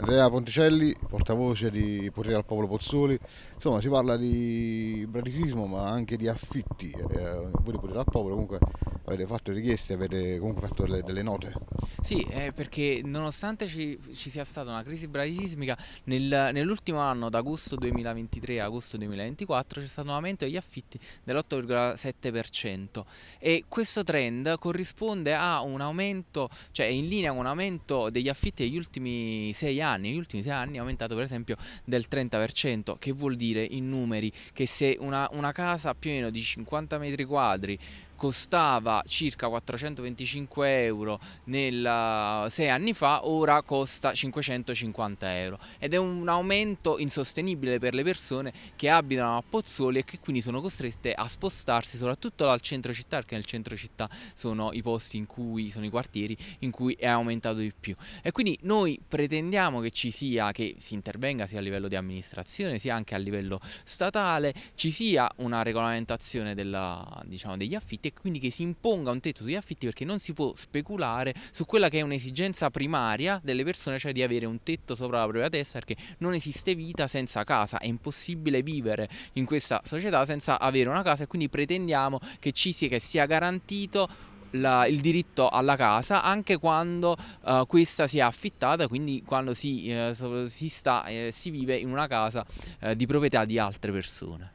Andrea Ponticelli, portavoce di Potere al Popolo Pozzoli, insomma si parla di braditismo ma anche di affitti, eh, voi di Potere al Popolo comunque avete fatto richieste, avete comunque fatto delle, delle note. Sì, eh, perché nonostante ci, ci, sia stata una crisi bradisismica, nel, nell'ultimo anno, da agosto 2023 a agosto 2024, c'è stato un aumento degli affitti dell'8,7% e questo trend corrisponde a un aumento, cioè in linea con un aumento degli affitti degli ultimi sei anni. Negli ultimi sei anni è aumentato per esempio del 30%, che vuol dire in numeri che se una, una casa più o meno di 50 metri quadri costava circa 425 euro nel il, eh, sei anni fa, ora costa 550 euro ed è un aumento insostenibile per le persone che abitano a Pozzoli e che quindi sono costrette a spostarsi soprattutto dal centro città, perché nel centro città sono i posti in cui sono i quartieri in cui è aumentato di più. E quindi noi pretendiamo che ci sia, che si intervenga sia a livello di amministrazione sia anche a livello statale, ci sia una regolamentazione della, diciamo, degli affitti e quindi che si imponga un tetto sugli affitti perché non si può speculare su quella che è un'esigenza primaria delle persone, cioè di avere un tetto sopra la propria testa, perché non esiste vita senza casa, è impossibile vivere in questa società senza avere una casa e quindi pretendiamo che ci sia, che sia garantito la, il diritto alla casa anche quando uh, questa sia affittata, quindi quando si, eh, si, sta, eh, si vive in una casa eh, di proprietà di altre persone.